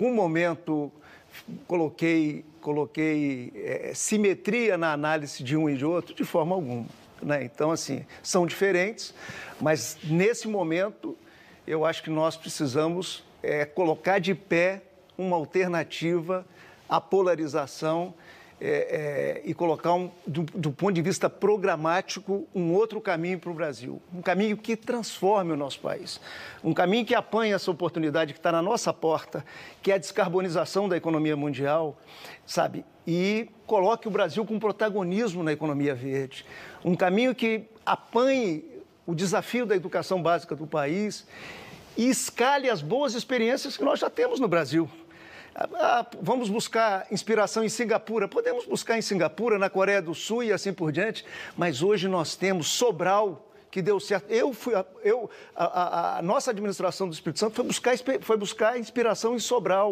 algum momento coloquei, coloquei é, simetria na análise de um e de outro, de forma alguma. Né? Então, assim, são diferentes, mas nesse momento eu acho que nós precisamos é, colocar de pé uma alternativa à polarização é, é, e colocar, um, do, do, ponto de vista programático, um outro caminho para o Brasil. Um caminho que transforme o nosso país. Um caminho que apanhe essa oportunidade que está na nossa porta, que é a descarbonização da economia mundial, sabe? E coloque o Brasil com protagonismo na economia verde. Um caminho que apanhe o desafio da educação básica do país e escale as boas experiências que nós já temos no Brasil. Ah, ah, vamos buscar inspiração em Singapura. Podemos buscar em Singapura, na Coreia do Sul e assim por diante, mas hoje nós temos Sobral, que deu certo. Eu fui, eu, a, a, a, nossa administração do Espírito Santo foi buscar, foi buscar inspiração em Sobral.